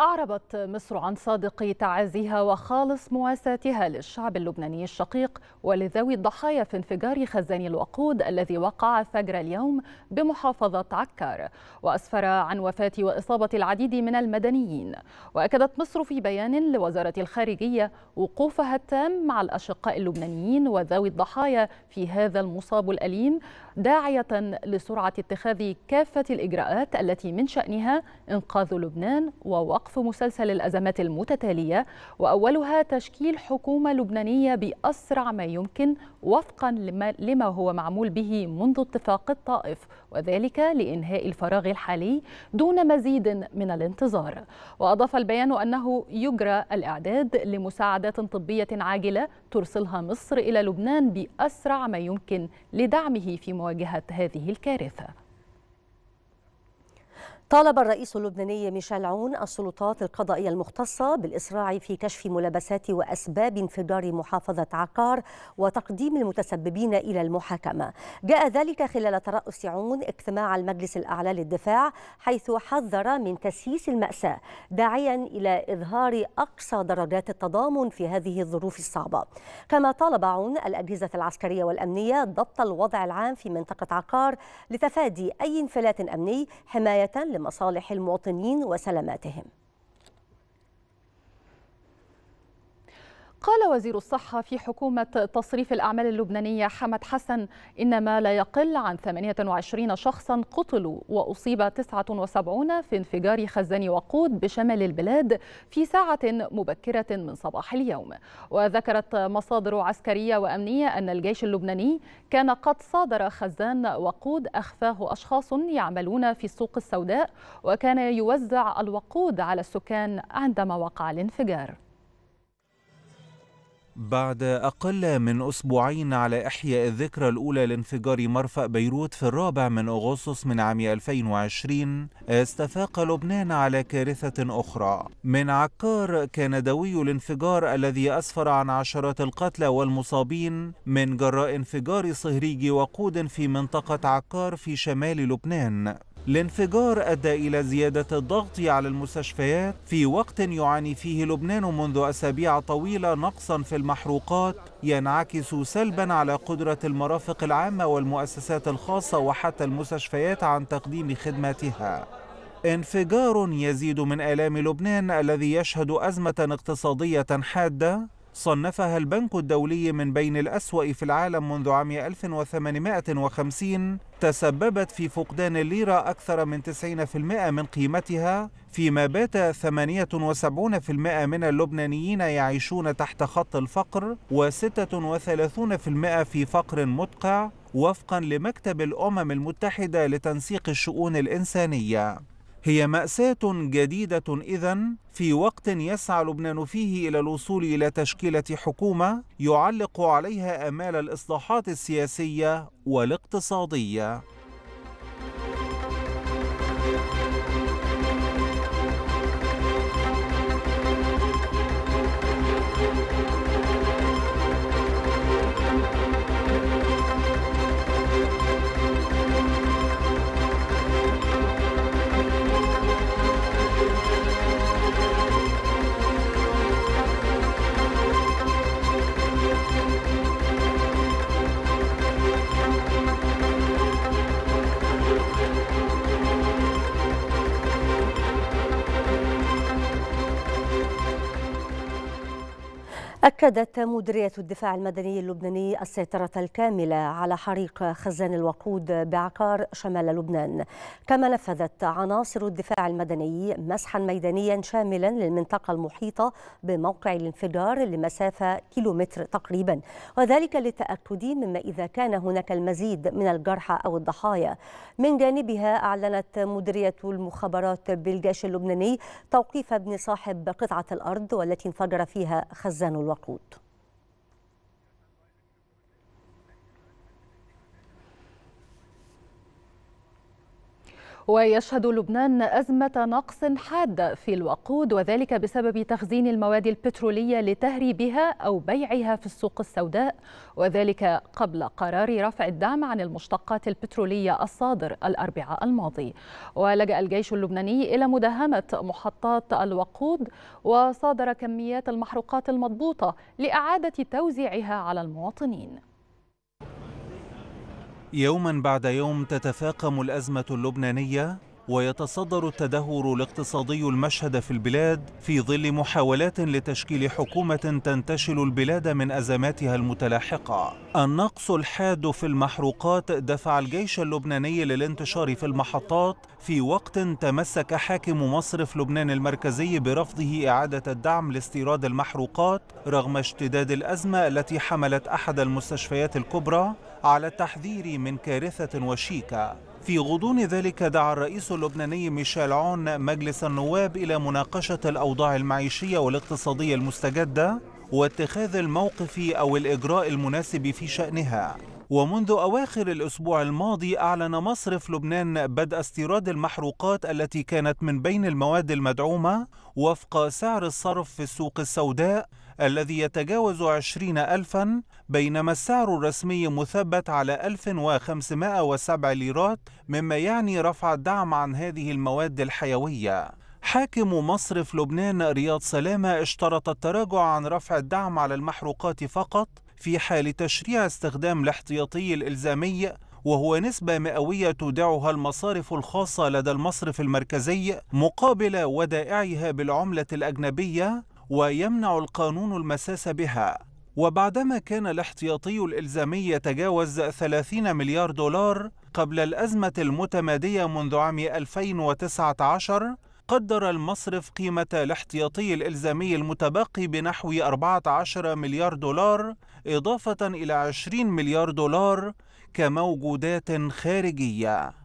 أعربت مصر عن صادق تعازيها وخالص مواساتها للشعب اللبناني الشقيق ولذوي الضحايا في انفجار خزان الوقود الذي وقع فجر اليوم بمحافظة عكار وأسفر عن وفاة وإصابة العديد من المدنيين وأكدت مصر في بيان لوزارة الخارجية وقوفها التام مع الأشقاء اللبنانيين وذوي الضحايا في هذا المصاب الأليم داعية لسرعة اتخاذ كافة الإجراءات التي من شأنها إنقاذ لبنان ووقف مسلسل الأزمات المتتالية وأولها تشكيل حكومة لبنانية بأسرع ما يمكن وفقا لما هو معمول به منذ اتفاق الطائف وذلك لإنهاء الفراغ الحالي دون مزيد من الانتظار وأضاف البيان أنه يجرى الإعداد لمساعدات طبية عاجلة ترسلها مصر إلى لبنان بأسرع ما يمكن لدعمه في مواجهة مواجهة هذه الكارثة طالب الرئيس اللبناني ميشيل عون السلطات القضائية المختصة بالإسراع في كشف ملابسات وأسباب انفجار محافظة عقار وتقديم المتسببين إلى المحاكمة جاء ذلك خلال ترأس عون اجتماع المجلس الأعلى للدفاع حيث حذر من تسييس المأساة داعيا إلى إظهار أقصى درجات التضامن في هذه الظروف الصعبة كما طالب عون الأجهزة العسكرية والأمنية ضبط الوضع العام في منطقة عقار لتفادي أي انفلات أمني حماية لمصالح المواطنين وسلاماتهم قال وزير الصحة في حكومة تصريف الأعمال اللبنانية حمد حسن إن ما لا يقل عن 28 شخصا قتلوا وأصيب 79 في انفجار خزان وقود بشمال البلاد في ساعة مبكرة من صباح اليوم وذكرت مصادر عسكرية وأمنية أن الجيش اللبناني كان قد صادر خزان وقود أخفاه أشخاص يعملون في السوق السوداء وكان يوزع الوقود على السكان عندما وقع الانفجار بعد أقل من أسبوعين على إحياء الذكرى الأولى لانفجار مرفأ بيروت في الرابع من أغسطس من عام 2020 استفاق لبنان على كارثة أخرى من عكار كان دوي الانفجار الذي أسفر عن عشرات القتلى والمصابين من جراء انفجار صهريج وقود في منطقة عكار في شمال لبنان الانفجار أدى إلى زيادة الضغط على المستشفيات في وقت يعاني فيه لبنان منذ أسابيع طويلة نقصا في المحروقات ينعكس سلبا على قدرة المرافق العامة والمؤسسات الخاصة وحتى المستشفيات عن تقديم خدماتها انفجار يزيد من آلام لبنان الذي يشهد أزمة اقتصادية حادة صنفها البنك الدولي من بين الأسوأ في العالم منذ عام 1850 تسببت في فقدان الليرة أكثر من 90% من قيمتها فيما بات 78% من اللبنانيين يعيشون تحت خط الفقر و36% في فقر مدقع وفقا لمكتب الأمم المتحدة لتنسيق الشؤون الإنسانية هي مأساة جديدة إذا في وقت يسعى لبنان فيه إلى الوصول إلى تشكيلة حكومة يعلق عليها آمال الإصلاحات السياسية والاقتصادية. أكدت مديرية الدفاع المدني اللبناني السيطرة الكاملة على حريق خزان الوقود بعقار شمال لبنان كما نفذت عناصر الدفاع المدني مسحا ميدانيا شاملا للمنطقة المحيطة بموقع الانفجار لمسافة كيلومتر تقريبا وذلك للتأكد مما إذا كان هناك المزيد من الجرحى أو الضحايا من جانبها أعلنت مديرية المخابرات بالجيش اللبناني توقيف ابن صاحب قطعة الأرض والتي انفجر فيها خزان الوقود والوقود ويشهد لبنان أزمة نقص حاد في الوقود وذلك بسبب تخزين المواد البترولية لتهريبها أو بيعها في السوق السوداء وذلك قبل قرار رفع الدعم عن المشتقات البترولية الصادر الأربعاء الماضي ولجأ الجيش اللبناني إلى مداهمة محطات الوقود وصادر كميات المحروقات المضبوطة لإعادة توزيعها على المواطنين يوما بعد يوم تتفاقم الأزمة اللبنانية ويتصدر التدهور الاقتصادي المشهد في البلاد في ظل محاولات لتشكيل حكومة تنتشل البلاد من أزماتها المتلاحقة النقص الحاد في المحروقات دفع الجيش اللبناني للانتشار في المحطات في وقت تمسك حاكم مصرف لبنان المركزي برفضه إعادة الدعم لاستيراد المحروقات رغم اشتداد الأزمة التي حملت أحد المستشفيات الكبرى على التحذير من كارثة وشيكة في غضون ذلك دعا الرئيس اللبناني ميشيل عون مجلس النواب إلى مناقشة الأوضاع المعيشية والاقتصادية المستجدة واتخاذ الموقف أو الإجراء المناسب في شأنها ومنذ أواخر الأسبوع الماضي أعلن مصرف لبنان بدء استيراد المحروقات التي كانت من بين المواد المدعومة وفق سعر الصرف في السوق السوداء الذي يتجاوز 20 ألفا بينما السعر الرسمي مثبت على 1507 ليرات مما يعني رفع الدعم عن هذه المواد الحيوية حاكم مصر في لبنان رياض سلامة اشترط التراجع عن رفع الدعم على المحروقات فقط في حال تشريع استخدام الاحتياطي الإلزامي وهو نسبة مئوية تودعها المصارف الخاصة لدى المصرف المركزي مقابل ودائعها بالعملة الأجنبية ويمنع القانون المساس بها وبعدما كان الاحتياطي الإلزامي يتجاوز 30 مليار دولار قبل الأزمة المتمادية منذ عام 2019 قدر المصرف قيمة الاحتياطي الإلزامي المتبقي بنحو 14 مليار دولار إضافة إلى 20 مليار دولار كموجودات خارجية